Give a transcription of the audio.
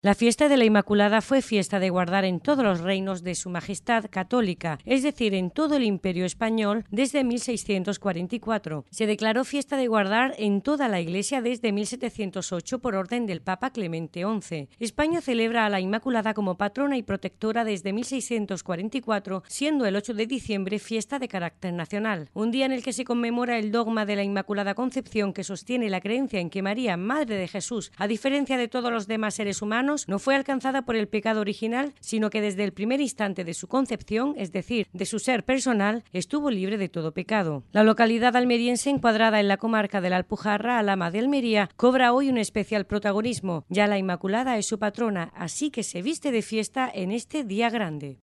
La fiesta de la Inmaculada fue fiesta de guardar en todos los reinos de su Majestad Católica, es decir, en todo el Imperio Español desde 1644. Se declaró fiesta de guardar en toda la Iglesia desde 1708 por orden del Papa Clemente XI. España celebra a la Inmaculada como patrona y protectora desde 1644, siendo el 8 de diciembre fiesta de carácter nacional, un día en el que se conmemora el dogma de la Inmaculada Concepción que sostiene la creencia en que María, Madre de Jesús, a diferencia de todos los demás seres humanos, no fue alcanzada por el pecado original, sino que desde el primer instante de su concepción, es decir, de su ser personal, estuvo libre de todo pecado. La localidad almeriense, encuadrada en la comarca de la Alpujarra, Alama de Almería, cobra hoy un especial protagonismo. Ya la Inmaculada es su patrona, así que se viste de fiesta en este día grande.